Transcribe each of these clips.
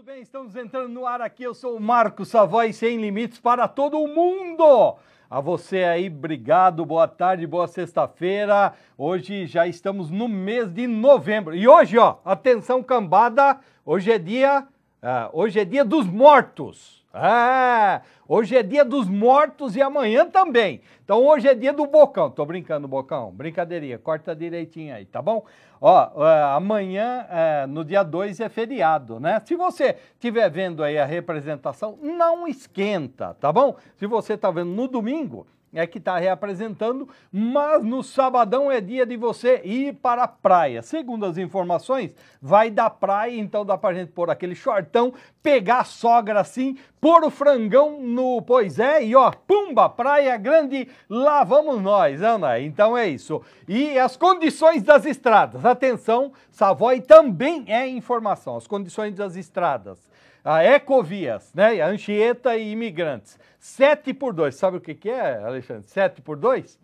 tudo bem? Estamos entrando no ar aqui. Eu sou o Marcos Savoy, sem limites para todo o mundo. A você aí, obrigado, boa tarde, boa sexta-feira. Hoje já estamos no mês de novembro. E hoje, ó, atenção cambada, hoje é dia, uh, hoje é dia dos mortos. Ah, hoje é dia dos mortos e amanhã também. Então hoje é dia do Bocão. Tô brincando, Bocão. Brincadeirinha. Corta direitinho aí, tá bom? Ó, amanhã, é, no dia 2, é feriado, né? Se você estiver vendo aí a representação, não esquenta, tá bom? Se você tá vendo no domingo, é que está reapresentando, mas no sabadão é dia de você ir para a praia. Segundo as informações, vai da praia, então dá para gente pôr aquele shortão, pegar a sogra assim, pôr o frangão no pois é e ó, pumba, Praia Grande, lá vamos nós, Ana. Então é isso. E as condições das estradas. Atenção, Savoy também é informação. As condições das estradas. A Ecovias, né? A Anchieta e Imigrantes. 7 por 2. Sabe o que, que é, Alexandre? 7 por 2?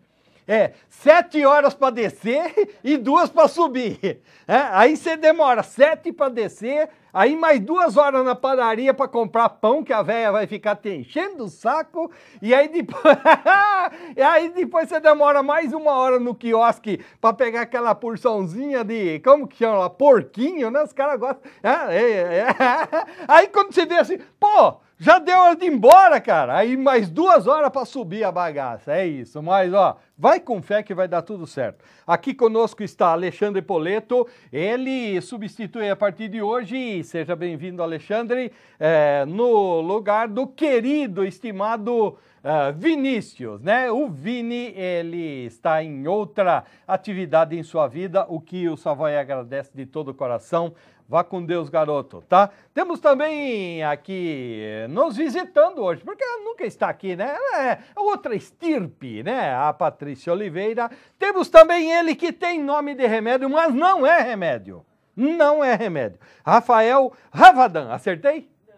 É, sete horas para descer e duas para subir. É, aí você demora sete para descer, aí mais duas horas na padaria para comprar pão, que a velha vai ficar te enchendo o saco, e aí depois, e aí depois você demora mais uma hora no quiosque para pegar aquela porçãozinha de, como que chama lá, porquinho, né? Os caras gostam. É, é, é. aí quando você vê assim, pô, já deu hora de ir embora, cara. Aí mais duas horas para subir a bagaça. É isso. Mas, ó, Vai com fé que vai dar tudo certo. Aqui conosco está Alexandre Poleto, ele substitui a partir de hoje. Seja bem-vindo, Alexandre, é, no lugar do querido, estimado Uh, Vinícius, né? O Vini, ele está em outra atividade em sua vida, o que o Savoy agradece de todo o coração. Vá com Deus, garoto, tá? Temos também aqui eh, nos visitando hoje, porque ela nunca está aqui, né? Ela é outra estirpe, né? A Patrícia. Patrícia Oliveira. Temos também ele que tem nome de remédio, mas não é remédio. Não é remédio. Rafael Ravadan, acertei? Não.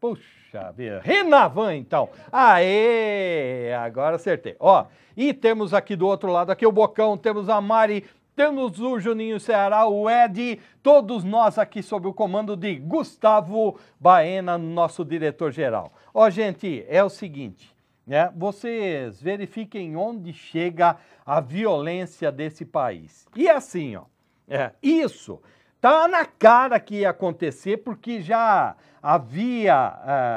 Puxa vida. Renavan, então. Aê! Agora acertei. Ó, e temos aqui do outro lado, aqui o Bocão, temos a Mari temos o Juninho Ceará, o Ed, todos nós aqui sob o comando de Gustavo Baena, nosso diretor-geral. Ó, gente, é o seguinte: né? vocês verifiquem onde chega a violência desse país. E assim, ó, é, isso tá na cara que ia acontecer porque já havia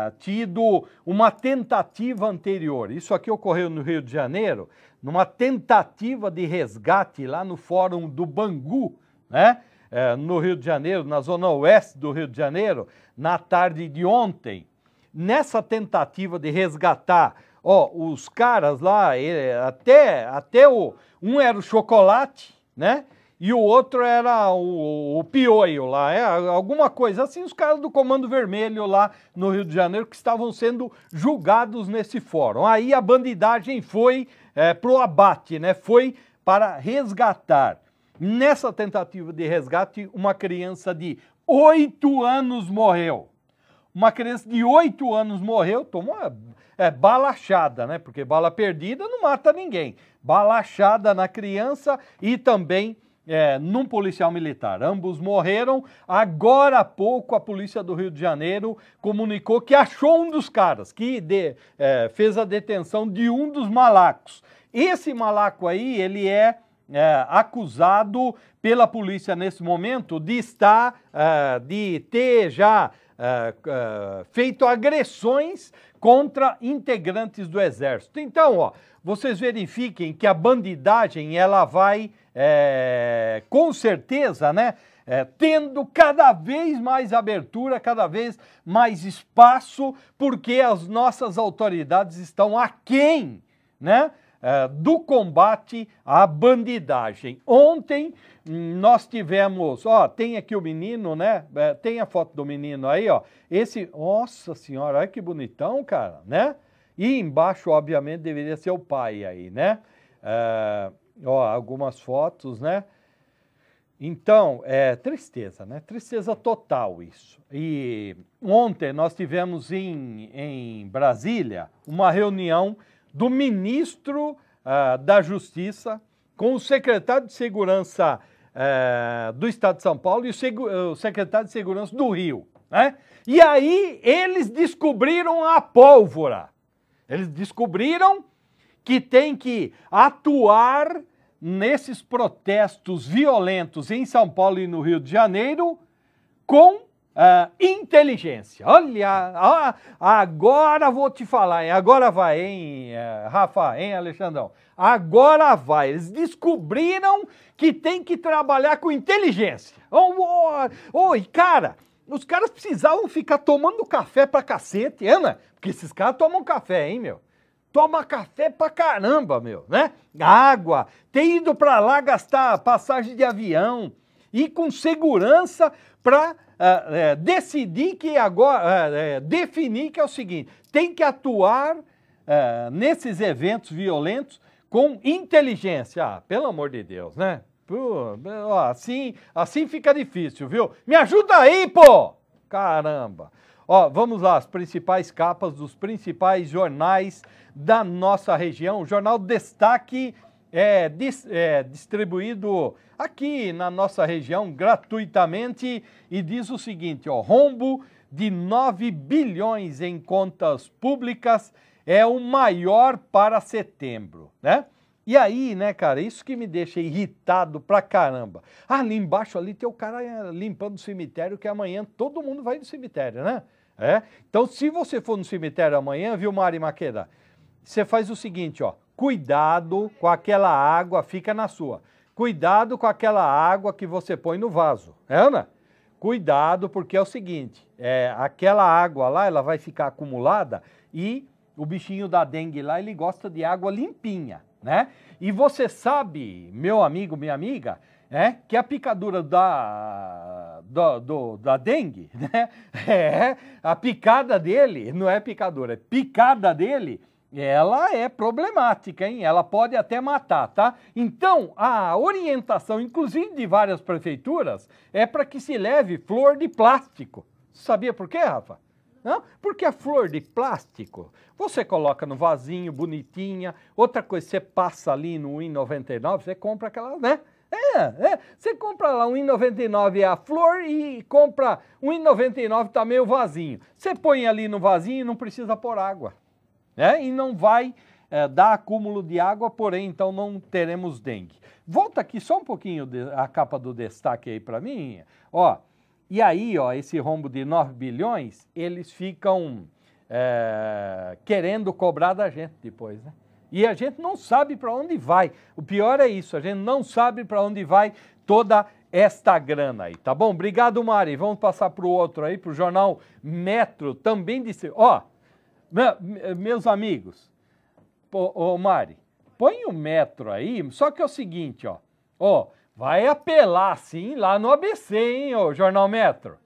uh, tido uma tentativa anterior. Isso aqui ocorreu no Rio de Janeiro, numa tentativa de resgate lá no Fórum do Bangu, né? É, no Rio de Janeiro, na zona oeste do Rio de Janeiro, na tarde de ontem. Nessa tentativa de resgatar Ó, os caras lá, ele, até, até o. Um era o chocolate, né? E o outro era o, o Pioio lá, é, alguma coisa assim, os caras do Comando Vermelho lá no Rio de Janeiro que estavam sendo julgados nesse fórum. Aí a bandidagem foi é, pro abate, né? Foi para resgatar. Nessa tentativa de resgate, uma criança de oito anos morreu. Uma criança de oito anos morreu, tomou uma é, balachada, né? Porque bala perdida não mata ninguém. Balachada na criança e também é, num policial militar. Ambos morreram. Agora há pouco, a polícia do Rio de Janeiro comunicou que achou um dos caras, que de, é, fez a detenção de um dos malacos. Esse malaco aí, ele é, é acusado pela polícia nesse momento de estar, é, de ter já é, é, feito agressões contra integrantes do exército. Então, ó, vocês verifiquem que a bandidagem ela vai, é, com certeza, né, é, tendo cada vez mais abertura, cada vez mais espaço, porque as nossas autoridades estão aquém, né? Eh, do combate à bandidagem. Ontem hum, nós tivemos, ó, tem aqui o menino, né? Eh, tem a foto do menino aí, ó. Esse, nossa senhora, olha que bonitão, cara, né? E embaixo, obviamente, deveria ser o pai aí, né? Eh, ó, algumas fotos, né? Então, é tristeza, né? Tristeza total isso. E ontem nós tivemos em, em Brasília uma reunião do ministro uh, da Justiça com o secretário de Segurança uh, do Estado de São Paulo e o, o secretário de Segurança do Rio. Né? E aí eles descobriram a pólvora. Eles descobriram que tem que atuar nesses protestos violentos em São Paulo e no Rio de Janeiro com Uh, inteligência. Olha, agora vou te falar, hein? agora vai, hein, eh, Rafa, hein, Alexandrão? Agora vai. Eles descobriram que tem que trabalhar com inteligência. Oi, oh, oh, oh, cara, os caras precisavam ficar tomando café pra cacete, Ana, né? porque esses caras tomam café, hein, meu? toma café pra caramba, meu, né? Água, tem ido pra lá gastar passagem de avião, e com segurança para é, ah, é, decidir que agora, é, é, definir que é o seguinte, tem que atuar é, nesses eventos violentos com inteligência. Ah, pelo amor de Deus, né? Pô, assim, assim fica difícil, viu? Me ajuda aí, pô! Caramba! Ó, vamos lá, as principais capas dos principais jornais da nossa região. O jornal Destaque é, dis, é, distribuído aqui na nossa região gratuitamente e diz o seguinte: ó, rombo de 9 bilhões em contas públicas é o maior para setembro, né? E aí, né, cara, isso que me deixa irritado pra caramba. Ah, ali embaixo ali tem o cara é, limpando o cemitério que amanhã todo mundo vai no cemitério, né? É? Então, se você for no cemitério amanhã, viu, Mari Maqueda? Você faz o seguinte, ó cuidado com aquela água, fica na sua. Cuidado com aquela água que você põe no vaso. É, Ana? Cuidado, porque é o seguinte: é, aquela água lá ela vai ficar acumulada e o bichinho da dengue lá ele gosta de água limpinha, né? E você sabe, meu amigo, minha amiga, né, que a picadura da, do, do, da dengue, né? É, a picada dele, não é picadura, é picada dele ela é problemática, hein? Ela pode até matar, tá? Então, a orientação, inclusive de várias prefeituras, é para que se leve flor de plástico. Sabia por quê, Rafa? Não? Porque a flor de plástico, você coloca no vasinho, bonitinha. Outra coisa, você passa ali no 1,99, você compra aquela, né? É, é. Você compra lá 1,99 é a flor e compra 1,99 tá meio vasinho. Você põe ali no vasinho e não precisa pôr água né? E não vai é, dar acúmulo de água, porém, então não teremos dengue. Volta aqui só um pouquinho de, a capa do destaque aí para mim. Ó, e aí, ó, esse rombo de 9 bilhões, eles ficam é, querendo cobrar da gente depois, né? E a gente não sabe para onde vai. O pior é isso, a gente não sabe para onde vai toda esta grana aí, tá bom? Obrigado, Mari. Vamos passar para o outro aí, para o jornal Metro, também disse... Ó, meus amigos, ô, ô Mari, põe o metro aí, só que é o seguinte, ó. Ó, vai apelar sim lá no ABC, hein, ô Jornal Metro.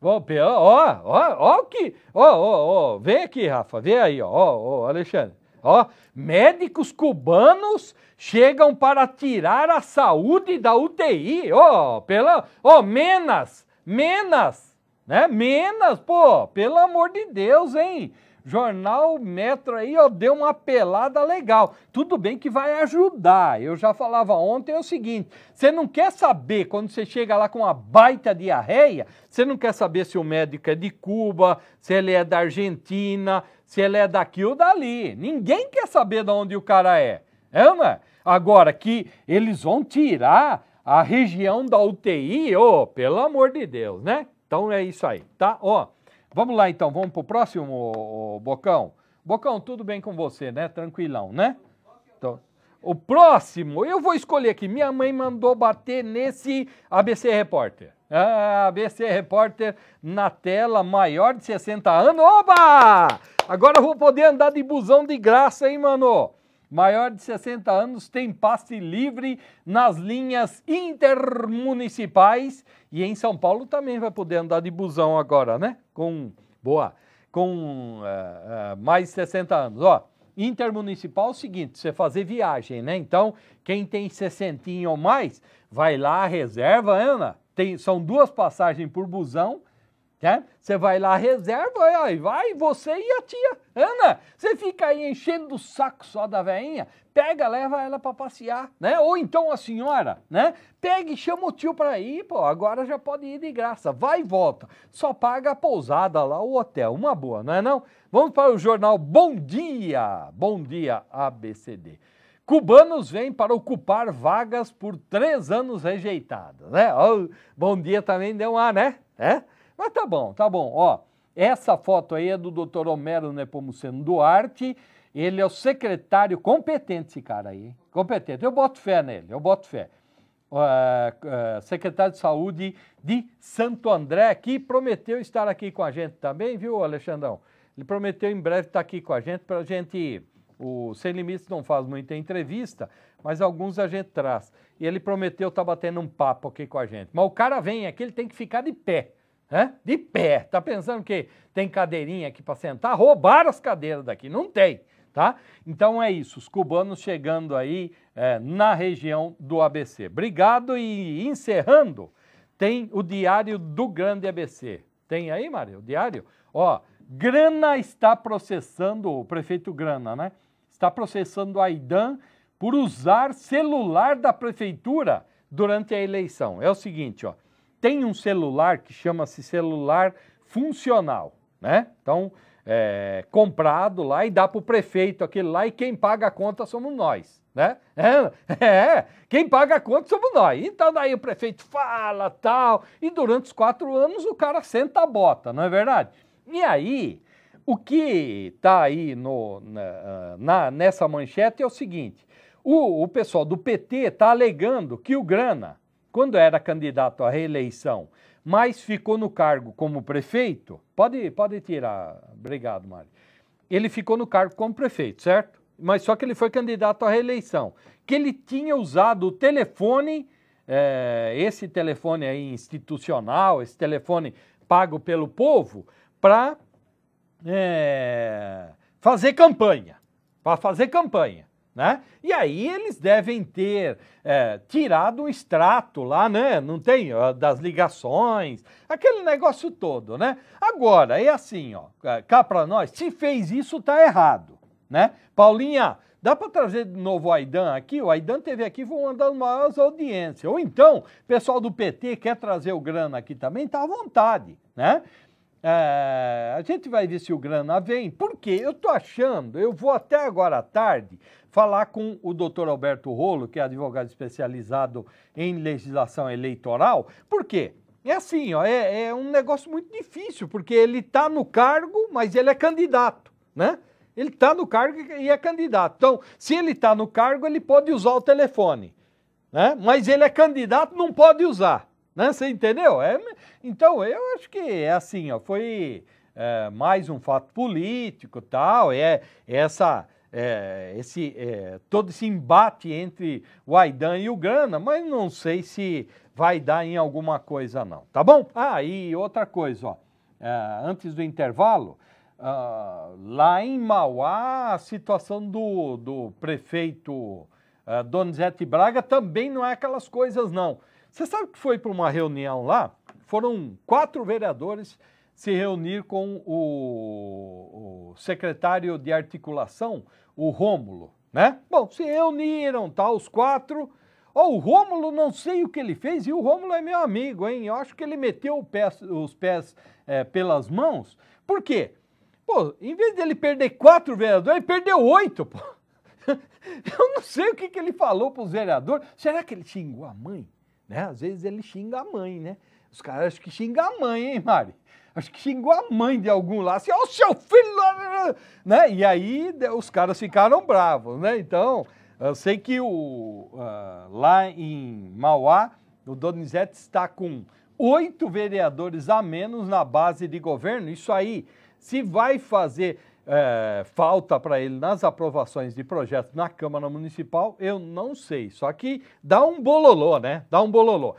Ó, ó, ó, ó que. Ó, ó, ó, vem aqui, Rafa, vem aí, ó, ó, ó Alexandre. Ó, médicos cubanos chegam para tirar a saúde da UTI. Ó, pela, ó, Menas, Menas, né? Menas, pô, pelo amor de Deus, hein? Jornal Metro aí, ó, deu uma pelada legal. Tudo bem que vai ajudar. Eu já falava ontem é o seguinte: você não quer saber quando você chega lá com uma baita diarreia, você não quer saber se o médico é de Cuba, se ele é da Argentina, se ele é daqui ou dali. Ninguém quer saber de onde o cara é. É, É, Agora que eles vão tirar a região da UTI, ô, oh, pelo amor de Deus, né? Então é isso aí, tá? Ó, oh, Vamos lá então, vamos pro próximo, Bocão. Bocão, tudo bem com você, né? Tranquilão, né? Então, o próximo, eu vou escolher aqui. Minha mãe mandou bater nesse ABC Repórter. Ah, ABC Repórter na tela, maior de 60 anos. Oba! Agora eu vou poder andar de busão de graça, hein, mano? maior de 60 anos tem passe livre nas linhas intermunicipais e em São Paulo também vai poder andar de busão agora, né? Com boa, com uh, uh, mais de 60 anos, ó. Intermunicipal é o seguinte, você fazer viagem, né? Então, quem tem 60 ou mais, vai lá, reserva, Ana. Tem, são duas passagens por busão né? Você vai lá, reserva, aí vai você e a tia Ana. Você fica aí enchendo o saco só da veinha, pega, leva ela para passear, né? Ou então a senhora, né? Pega e chama o tio para ir, pô, agora já pode ir de graça. Vai e volta. Só paga a pousada lá, o hotel. Uma boa, não é não? Vamos para o jornal Bom Dia. Bom Dia ABCD. Cubanos vêm para ocupar vagas por três anos rejeitadas, né? bom dia também deu um a né? É? Mas tá bom, tá bom. Ó, essa foto aí é do Dr. Homero Nepomuceno Duarte. Ele é o secretário competente, esse cara aí. Competente. Eu boto fé nele, eu boto fé. Uh, uh, secretário de Saúde de Santo André, que prometeu estar aqui com a gente também, viu, Alexandão? Ele prometeu em breve estar aqui com a gente para a gente. O Sem Limites não faz muita entrevista, mas alguns a gente traz. E ele prometeu estar tá batendo um papo aqui com a gente. Mas o cara vem aqui, ele tem que ficar de pé. De pé. Tá pensando que tem cadeirinha aqui para sentar? Roubaram as cadeiras daqui. Não tem. Tá? Então é isso, os cubanos chegando aí é, na região do ABC. Obrigado e encerrando, tem o diário do grande ABC. Tem aí, Maria o diário? Ó, Grana está processando, o prefeito Grana, né? Está processando a IDAN por usar celular da prefeitura durante a eleição. É o seguinte, ó, tem um celular que chama-se celular funcional, né? Então, é, comprado lá e dá para o prefeito aquele lá e quem paga a conta somos nós, né? É, é, quem paga a conta somos nós. Então daí o prefeito fala tal e durante os quatro anos o cara senta a bota, não é verdade? E aí, o que está aí no, na, na, nessa manchete é o seguinte, o, o pessoal do PT está alegando que o Grana quando era candidato à reeleição, mas ficou no cargo como prefeito, pode, pode tirar, obrigado, Mário. Ele ficou no cargo como prefeito, certo? Mas só que ele foi candidato à reeleição. Que ele tinha usado o telefone, é, esse telefone aí institucional, esse telefone pago pelo povo, para é, eh, fazer campanha. Para fazer campanha. Né? E aí eles devem ter é, tirado um extrato lá, né? Não tem das ligações, aquele negócio todo, né? Agora é assim, ó, é, cá para nós, se fez isso tá errado, né? Paulinha, dá para trazer de novo o Aidan aqui? O Aidan teve aqui foi uma das maiores audiências. Ou então, pessoal do PT quer trazer o grana aqui também, tá à vontade, né? É, a gente vai ver se o grana vem, porque eu estou achando, eu vou até agora à tarde falar com o doutor Alberto Rolo, que é advogado especializado em legislação eleitoral, por quê? É assim, ó, é, é um negócio muito difícil, porque ele está no cargo, mas ele é candidato, né? Ele está no cargo e é candidato. Então, se ele está no cargo, ele pode usar o telefone, né? Mas ele é candidato, não pode usar. Né? Você entendeu? É, então, eu acho que é assim, ó, foi é, mais um fato político tal, é, é essa... É, esse, é, todo esse embate entre o Aidan e o Gana, mas não sei se vai dar em alguma coisa não, tá bom? Ah, e outra coisa, ó, é, antes do intervalo, uh, lá em Mauá, a situação do, do prefeito uh, Donizete Braga também não é aquelas coisas não. Você sabe que foi para uma reunião lá? Foram quatro vereadores se reunir com o, o secretário de articulação, o Rômulo, né? Bom, se reuniram, tá, os quatro. Oh, o Rômulo, não sei o que ele fez, e o Rômulo é meu amigo, hein? Eu acho que ele meteu pé, os pés é, pelas mãos. Por quê? Pô, em vez dele perder quatro vereadores, ele perdeu oito, pô. Eu não sei o que, que ele falou para os vereadores. Será que ele xingou a mãe? né? Às vezes ele xinga a mãe, né? Os caras acham que xinga a mãe, hein, Mari? Acho que xingou a mãe de algum lá, assim, ó, oh, seu filho! Né? E aí os caras ficaram bravos, né? Então, eu sei que o, uh, lá em Mauá, o Donizete está com oito vereadores a menos na base de governo. Isso aí, se vai fazer é, falta para ele nas aprovações de projetos na Câmara Municipal, eu não sei. Só que dá um bololô, né? Dá um bololô.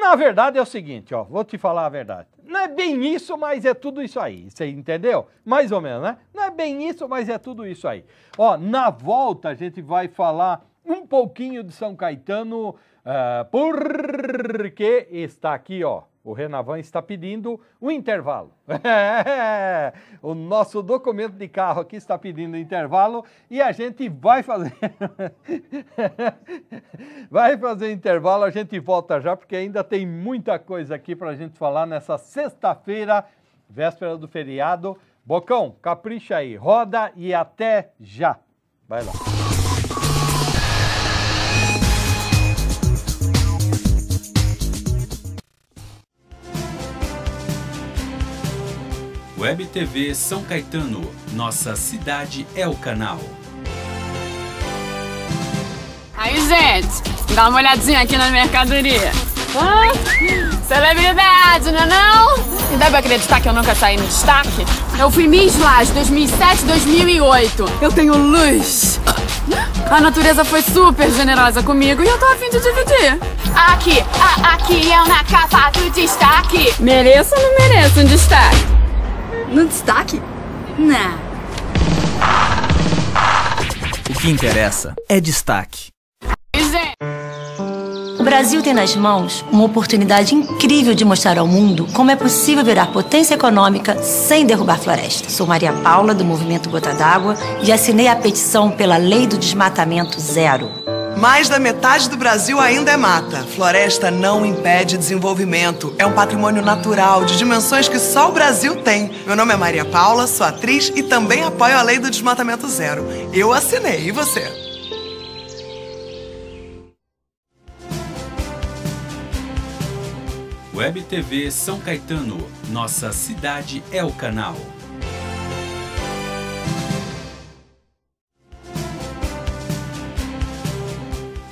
Na verdade é o seguinte, ó, vou te falar a verdade. Não é bem isso, mas é tudo isso aí. Você entendeu? Mais ou menos, né? Não é bem isso, mas é tudo isso aí. Ó, na volta a gente vai falar um pouquinho de São Caetano, uh, porque está aqui, ó. O Renavan está pedindo um intervalo. o nosso documento de carro aqui está pedindo intervalo e a gente vai fazer. vai fazer intervalo, a gente volta já, porque ainda tem muita coisa aqui para a gente falar nessa sexta-feira, véspera do feriado. Bocão, capricha aí, roda e até já. Vai lá. Web TV São Caetano, nossa cidade é o canal. Aí, gente, dá uma olhadinha aqui na mercadoria. Ah, celebridade, não é não? E dá pra acreditar que eu nunca saí no destaque? Eu fui Miss Laje 2007 2008. Eu tenho luz. A natureza foi super generosa comigo e eu tô afim de dividir. Aqui, a, aqui eu é na capa do destaque. Mereço ou não mereço um destaque? No destaque? Não. O que interessa é destaque. O é. Brasil tem nas mãos uma oportunidade incrível de mostrar ao mundo como é possível virar potência econômica sem derrubar floresta. Sou Maria Paula, do Movimento Gota d'Água, e assinei a petição pela Lei do Desmatamento Zero. Mais da metade do Brasil ainda é mata. Floresta não impede desenvolvimento. É um patrimônio natural de dimensões que só o Brasil tem. Meu nome é Maria Paula, sou atriz e também apoio a lei do desmatamento zero. Eu assinei, e você? Web TV São Caetano, nossa cidade é o canal.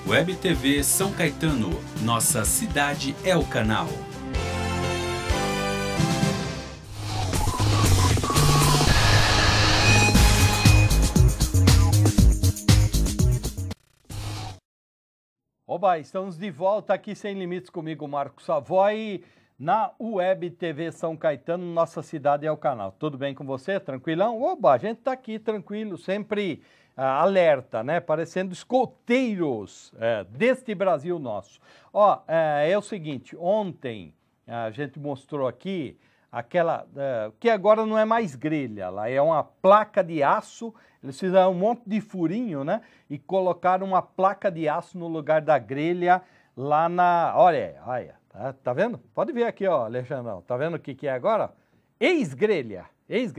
Web TV São Caetano, nossa cidade é o canal. Oba, estamos de volta aqui sem limites comigo, Marco Savoy, na Web TV São Caetano, nossa cidade é o canal. Tudo bem com você? Tranquilão? Oba, a gente está aqui tranquilo, sempre ah, alerta, né? Parecendo escoteiros é, deste Brasil nosso. Ó, é, é, o seguinte, ontem a gente mostrou aqui aquela é, que agora não é mais grelha, lá é uma placa de aço. Eles fizeram um monte de furinho, né? E colocaram uma placa de aço no lugar da grelha lá na. Olha, olha, tá, tá vendo? Pode ver aqui, ó, Alexandrão. Tá vendo o que, que é agora? Ex-grelha ex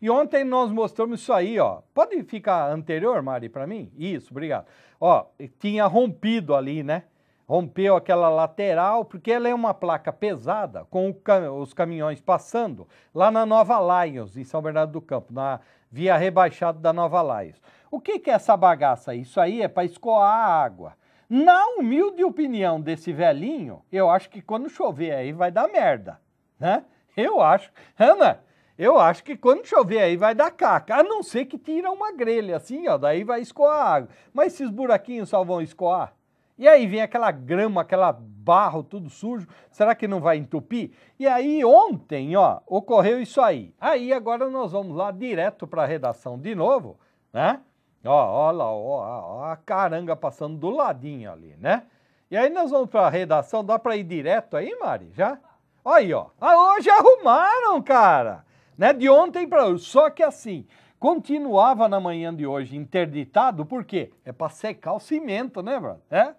E ontem nós mostramos isso aí, ó. Pode ficar anterior, Mari, para mim? Isso, obrigado. Ó, tinha rompido ali, né? Rompeu aquela lateral, porque ela é uma placa pesada, com os caminhões passando, lá na Nova Lions, em São Bernardo do Campo, na via rebaixada da Nova Lions. O que, que é essa bagaça? Isso aí é para escoar a água. Na humilde opinião desse velhinho, eu acho que quando chover aí vai dar merda, né? Eu acho. Ana, eu acho que quando chover aí vai dar caca, a não ser que tira uma grelha assim, ó, daí vai escoar água. Mas esses buraquinhos só vão escoar? E aí vem aquela grama, aquela barro tudo sujo, será que não vai entupir? E aí ontem, ó, ocorreu isso aí. Aí agora nós vamos lá direto para a redação de novo, né? Ó, ó lá, ó, ó, a caranga passando do ladinho ali, né? E aí nós vamos para a redação, dá para ir direto aí, Mari? Já? Olha aí, ó. Ah, hoje arrumaram, cara! né? De ontem para hoje. Só que assim, continuava na manhã de hoje interditado, por quê? É para secar o cimento, né, brother? É?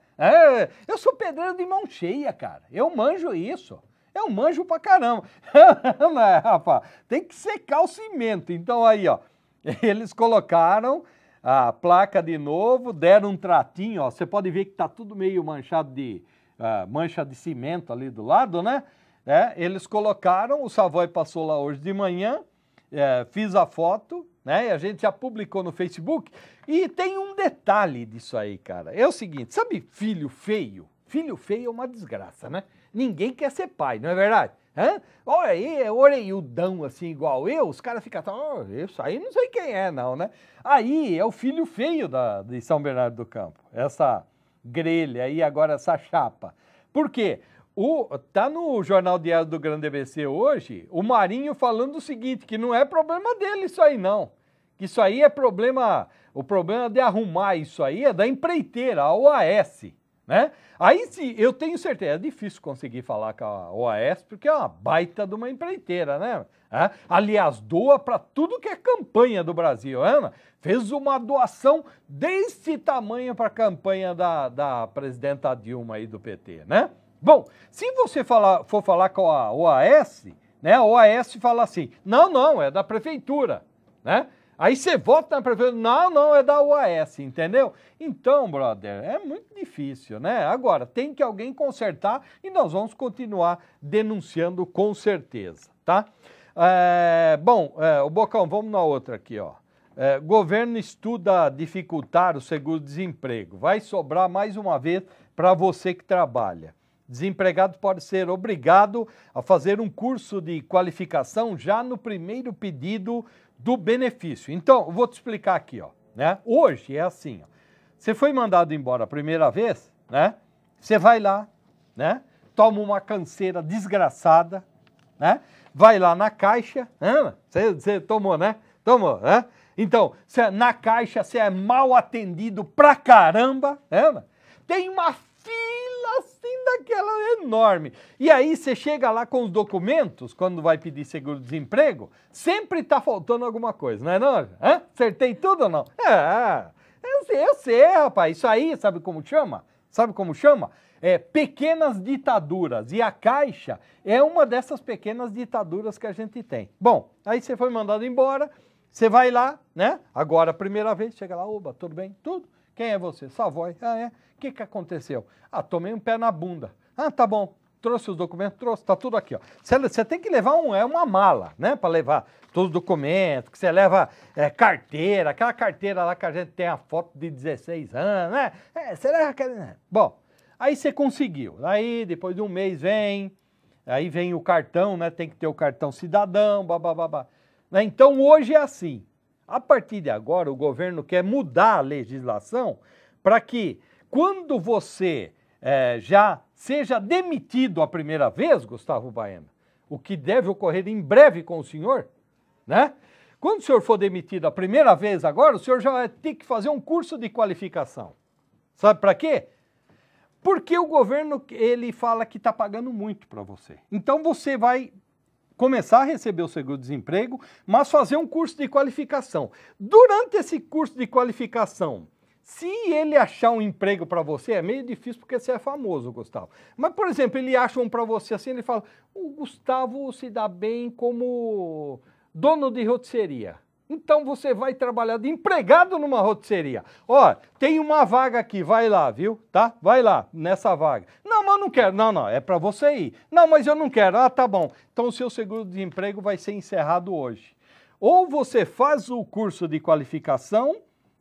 é? Eu sou pedreiro de mão cheia, cara. Eu manjo isso. Eu manjo pra caramba. Não é, rapaz? Tem que secar o cimento. Então aí, ó, eles colocaram a placa de novo, deram um tratinho, ó. Você pode ver que tá tudo meio manchado de uh, mancha de cimento ali do lado, né? Né? Eles colocaram, o Savoy passou lá hoje de manhã, é, fiz a foto, né? E a gente já publicou no Facebook. E tem um detalhe disso aí, cara. É o seguinte, sabe filho feio? Filho feio é uma desgraça, né? Ninguém quer ser pai, não é verdade? Hã? Olha aí, é orelhudão assim, igual eu, os caras ficam, oh, isso aí não sei quem é não, né? Aí é o filho feio da, de São Bernardo do Campo, essa grelha aí, agora essa chapa. Por quê? O, tá no Jornal Diário do Grande ABC hoje o Marinho falando o seguinte: que não é problema dele isso aí, não. Que isso aí é problema. O problema de arrumar isso aí é da empreiteira, a OAS. Né? Aí sim, eu tenho certeza, é difícil conseguir falar com a OAS, porque é uma baita de uma empreiteira, né? É? Aliás, doa para tudo que é campanha do Brasil. Né, Ana fez uma doação desse tamanho para a campanha da, da presidenta Dilma aí do PT, né? Bom, se você falar, for falar com a OAS, né, a OAS fala assim: não, não, é da prefeitura, né? Aí você vota na prefeitura, não, não, é da OAS, entendeu? Então, brother, é muito difícil, né? Agora, tem que alguém consertar e nós vamos continuar denunciando com certeza, tá? É, bom, é, o Bocão, vamos na outra aqui, ó. É, governo estuda dificultar o seguro-desemprego. Vai sobrar mais uma vez para você que trabalha. Desempregado pode ser obrigado a fazer um curso de qualificação já no primeiro pedido do benefício. Então, eu vou te explicar aqui, ó, né? Hoje é assim, ó. Você foi mandado embora a primeira vez, né? Você vai lá, né? Toma uma canseira desgraçada, né? Vai lá na caixa, né? Você, tomou, né? Tomou, né? Então, na caixa você é mal atendido pra caramba, né? Tem uma daquela aquela enorme. E aí você chega lá com os documentos, quando vai pedir seguro-desemprego, sempre está faltando alguma coisa, não é não? Hã? Acertei tudo ou não? É, eu sei, eu sei, rapaz. Isso aí, sabe como chama? Sabe como chama? É, pequenas ditaduras. E a Caixa é uma dessas pequenas ditaduras que a gente tem. Bom, aí você foi mandado embora, você vai lá, né? Agora, primeira vez, chega lá, oba, tudo bem? Tudo. Quem é você? Savoy. Ah, é? O que, que aconteceu? Ah, tomei um pé na bunda. Ah, tá bom. Trouxe os documentos, trouxe, tá tudo aqui, ó. Você tem que levar um, é uma mala, né? Para levar todos os documentos, que você leva é, carteira, aquela carteira lá que a gente tem a foto de 16 anos, né? É, você leva aquela. Né? Bom, aí você conseguiu. Aí depois de um mês vem, aí vem o cartão, né? Tem que ter o cartão cidadão, babá. Né? Então hoje é assim. A partir de agora, o governo quer mudar a legislação para que, quando você é, já seja demitido a primeira vez, Gustavo Baena, o que deve ocorrer em breve com o senhor, né? Quando o senhor for demitido a primeira vez agora, o senhor já vai ter que fazer um curso de qualificação. Sabe para quê? Porque o governo ele fala que está pagando muito para você. Então você vai começar a receber o seguro-desemprego, mas fazer um curso de qualificação. Durante esse curso de qualificação, se ele achar um emprego para você, é meio difícil porque você é famoso, Gustavo. Mas, por exemplo, ele acha um para você assim, ele fala: o Gustavo se dá bem como dono de rotisseria. Então você vai trabalhar de empregado numa rotisseria. Ó, tem uma vaga aqui, vai lá, viu? Tá? Vai lá nessa vaga. Não, mas eu não quero. Não, não, é para você ir. Não, mas eu não quero. Ah, tá bom. Então o seu seguro de emprego vai ser encerrado hoje. Ou você faz o curso de qualificação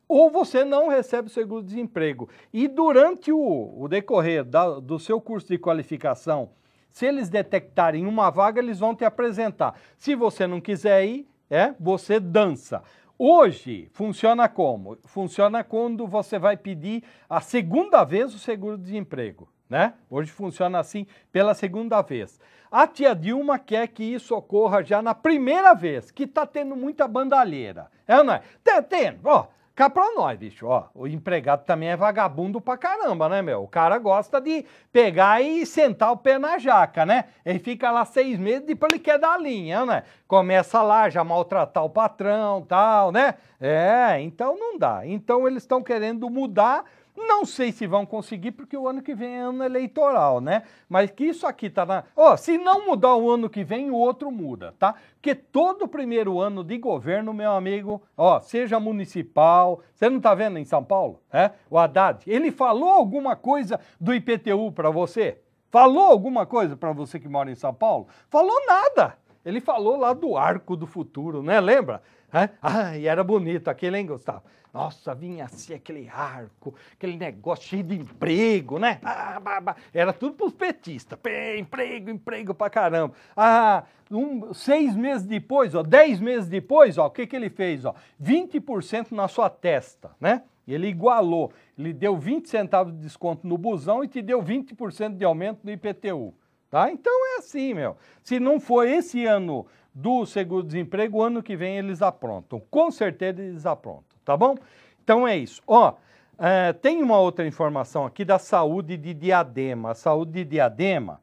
ou você não recebe o seguro-desemprego. E durante o, o decorrer da, do seu curso de qualificação, se eles detectarem uma vaga, eles vão te apresentar. Se você não quiser ir, é você dança. Hoje funciona como? Funciona quando você vai pedir a segunda vez o seguro-desemprego, né? Hoje funciona assim pela segunda vez. A tia Dilma quer que isso ocorra já na primeira vez, que tá tendo muita bandalheira. É ou não é? Tá tendo, ó. Cá pra nós, bicho, ó, o empregado também é vagabundo pra caramba, né, meu? O cara gosta de pegar e sentar o pé na jaca, né? Ele fica lá seis meses, e depois ele quer dar linha, né? Começa lá já maltratar o patrão, tal, né? É, então não dá. Então eles estão querendo mudar não sei se vão conseguir, porque o ano que vem é ano eleitoral, né? Mas que isso aqui tá na. Ó, oh, se não mudar o ano que vem, o outro muda, tá? Porque todo primeiro ano de governo, meu amigo, ó, oh, seja municipal, você não tá vendo em São Paulo? É? O Haddad, ele falou alguma coisa do IPTU para você? Falou alguma coisa para você que mora em São Paulo? Falou nada. Ele falou lá do arco do futuro, né? Lembra? É? Ah, e era bonito aquele, hein, Gustavo? Nossa, vinha assim aquele arco, aquele negócio cheio de emprego, né? Ah, bah, bah. Era tudo para os petistas. Emprego, emprego pra caramba. Ah, um, seis meses depois, ó, dez meses depois, ó, o que, que ele fez? Ó? 20% na sua testa, né? Ele igualou. Ele deu 20 centavos de desconto no busão e te deu 20% de aumento no IPTU. Tá? Então é assim, meu. Se não for esse ano do seguro-desemprego, ano que vem eles aprontam. Com certeza eles aprontam, tá bom? Então é isso. Ó, é, tem uma outra informação aqui da saúde de Diadema. A saúde de Diadema,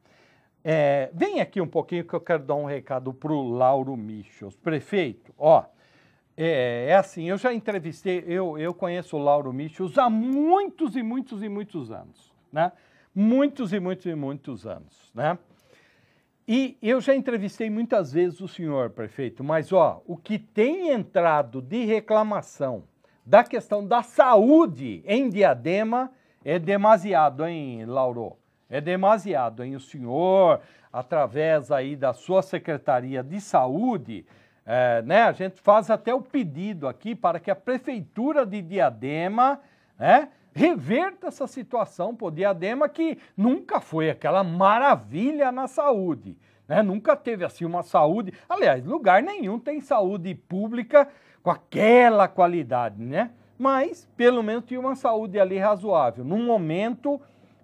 é, vem aqui um pouquinho que eu quero dar um recado para o Lauro Michels. Prefeito, ó, é, é, assim, eu já entrevistei, eu, eu conheço o Lauro Michels há muitos e muitos e muitos anos, né? Muitos e muitos e muitos anos, né? E eu já entrevistei muitas vezes o senhor, prefeito, mas ó, o que tem entrado de reclamação da questão da saúde em Diadema é demasiado, hein, Lauro? É demasiado, hein? O senhor, através aí da sua Secretaria de Saúde, é, né, a gente faz até o pedido aqui para que a Prefeitura de Diadema, né, reverta essa situação para o diadema, que nunca foi aquela maravilha na saúde. Né? Nunca teve assim uma saúde. Aliás, lugar nenhum tem saúde pública com aquela qualidade, né? Mas pelo menos tinha uma saúde ali razoável. No momento,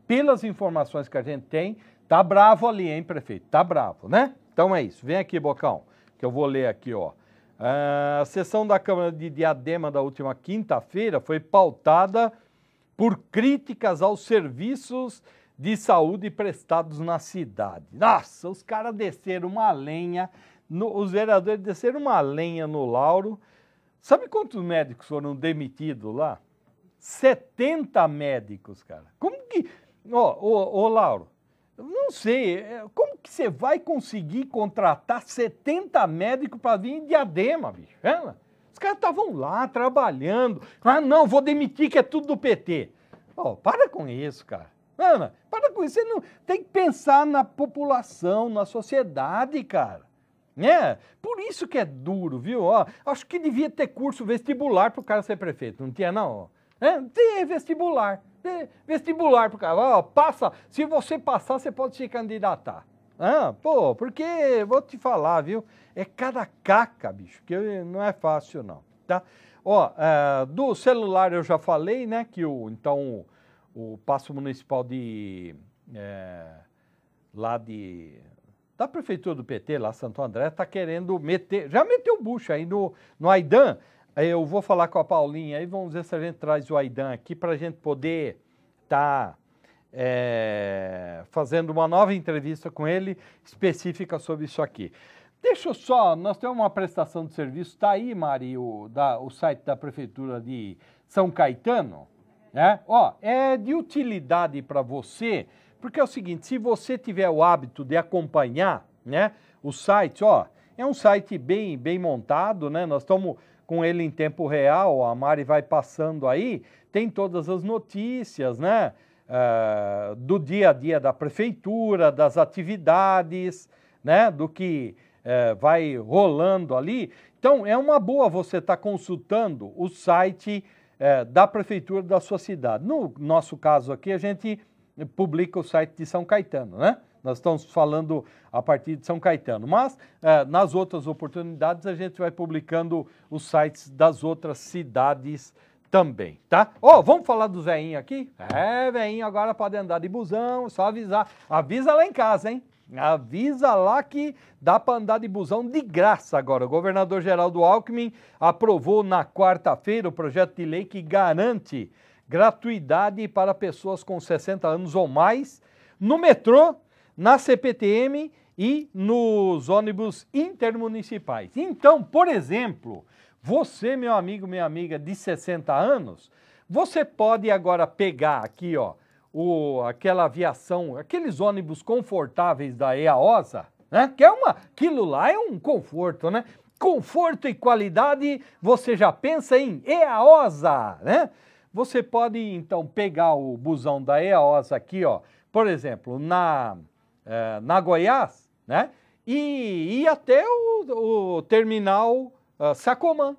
pelas informações que a gente tem, tá bravo ali, hein, prefeito? Tá bravo, né? Então é isso. Vem aqui, Bocão, que eu vou ler aqui, ó. Ah, a sessão da Câmara de Diadema da última quinta-feira foi pautada por críticas aos serviços de saúde prestados na cidade. Nossa, os caras desceram uma lenha, no, os vereadores desceram uma lenha no Lauro. Sabe quantos médicos foram demitidos lá? 70 médicos, cara. Como que. Ó, ô, Lauro, não sei, é, como que você vai conseguir contratar 70 médicos para vir em diadema, bicho? Ela? Os caras estavam lá trabalhando. Ah, não, vou demitir que é tudo do PT. Oh, para com isso, cara. Ana, para com isso. Você não tem que pensar na população, na sociedade, cara. Né? Por isso que é duro, viu? Ó, acho que devia ter curso vestibular para o cara ser prefeito. Não tinha, não? É, tem vestibular. Tem vestibular para o cara. Ó, passa. Se você passar, você pode se candidatar. Ah, pô, porque vou te falar, viu? É cada caca, bicho, que não é fácil não, tá? Ó, é, do celular eu já falei, né? Que o então o, o passo municipal de é, lá de da prefeitura do PT lá Santo André tá querendo meter, já meteu bucho aí no no Aidan. Eu vou falar com a Paulinha aí, vamos ver se a gente traz o Aidan aqui para a gente poder tá é, fazendo uma nova entrevista com ele específica sobre isso aqui. Deixa eu só, nós temos uma prestação de serviço, está aí, Mari, o, da, o site da Prefeitura de São Caetano. Né? Ó, é de utilidade para você, porque é o seguinte, se você tiver o hábito de acompanhar né, o site, ó, é um site bem, bem montado, né? Nós estamos com ele em tempo real, a Mari vai passando aí, tem todas as notícias, né? uh, do dia a dia da prefeitura, das atividades, né, do que uh, vai rolando ali. Então, é uma boa você estar tá consultando o site uh, da prefeitura da sua cidade. No nosso caso aqui, a gente publica o site de São Caetano, né? Nós estamos falando a partir de São Caetano, mas eh, nas outras oportunidades a gente vai publicando os sites das outras cidades também, tá? Ó, oh, vamos falar do veinho aqui? É, Veinho agora pode andar de busão, só avisar. Avisa lá em casa, hein? Avisa lá que dá para andar de busão de graça agora. O governador Geraldo Alckmin aprovou na quarta-feira o projeto de lei que garante gratuidade para pessoas com 60 anos ou mais no metrô, na CPTM e nos ônibus intermunicipais. Então, por exemplo, você, meu amigo, minha amiga de 60 anos, você pode agora pegar aqui, ó, o, aquela aviação, aqueles ônibus confortáveis da EAOSA, né? Que é uma, aquilo lá é um conforto, né? Conforto e qualidade, você já pensa em EAOSA, né? Você pode então pegar o busão da EAOSA aqui, ó, por exemplo, na, é, na Goiás, né? E ir até o, o terminal ah, Sacomã,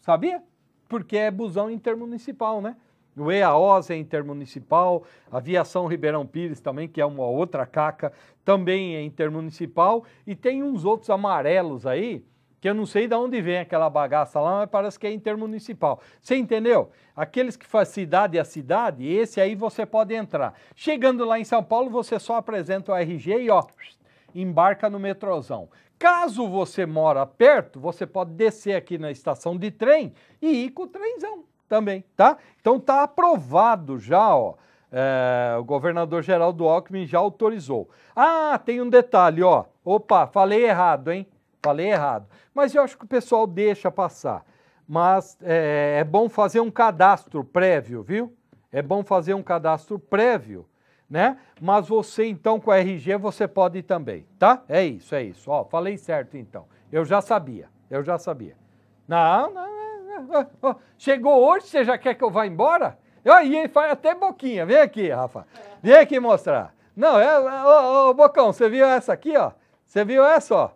sabia? Porque é busão intermunicipal, né? O EAOS é intermunicipal, a Aviação Ribeirão Pires também, que é uma outra caca, também é intermunicipal, e tem uns outros amarelos aí, que eu não sei de onde vem aquela bagaça lá, mas parece que é intermunicipal. Você entendeu? Aqueles que faz cidade a cidade, esse aí você pode entrar. Chegando lá em São Paulo, você só apresenta o RG e ó, embarca no metrozão. Caso você mora perto, você pode descer aqui na estação de trem e ir com o trenzão também, tá? Então tá aprovado já, ó. É, o governador Geraldo Alckmin já autorizou. Ah, tem um detalhe, ó. Opa, falei errado, hein? Falei errado. Mas eu acho que o pessoal deixa passar. Mas é, é bom fazer um cadastro prévio, viu? É bom fazer um cadastro prévio né? Mas você então com a RG você pode também, tá? É isso, é isso. Ó, falei certo então. Eu já sabia, eu já sabia. Não, não, não, não. chegou hoje, você já quer que eu vá embora? Aí ele faz até boquinha. Vem aqui, Rafa. Vem aqui mostrar. Não, é, ô, ô, Bocão, você viu essa aqui, ó? Você viu essa, ó?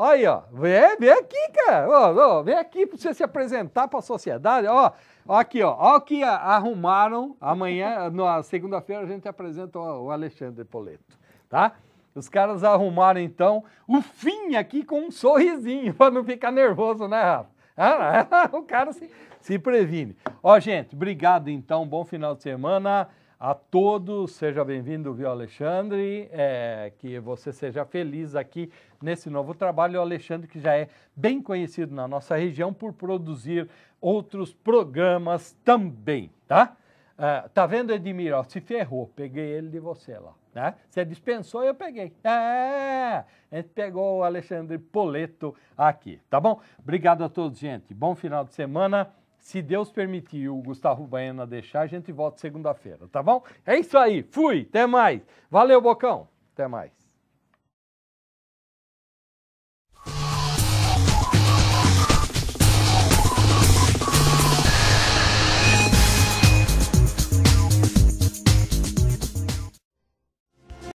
Aí, ó, vem, é, vem aqui, cara, ó, ó, vem aqui para você se apresentar para a sociedade, ó, ó aqui, ó, ó o que arrumaram, amanhã, na segunda-feira, a gente apresenta o Alexandre Poleto, tá? Os caras arrumaram, então, o fim aqui com um sorrisinho, para não ficar nervoso, né, Rafa? Ah, o cara se, se previne. Ó, gente, obrigado, então, bom final de semana a todos, seja bem-vindo, viu, Alexandre? É, que você seja feliz aqui nesse novo trabalho. O Alexandre, que já é bem conhecido na nossa região por produzir outros programas também, tá? É, tá vendo, Edmir? Ó, se ferrou, peguei ele de você lá. Né? Você dispensou e eu peguei. É, a gente pegou o Alexandre Poleto aqui, tá bom? Obrigado a todos, gente. Bom final de semana. Se Deus permitir o Gustavo Baena deixar, a gente volta segunda-feira, tá bom? É isso aí. Fui. Até mais. Valeu, Bocão. Até mais.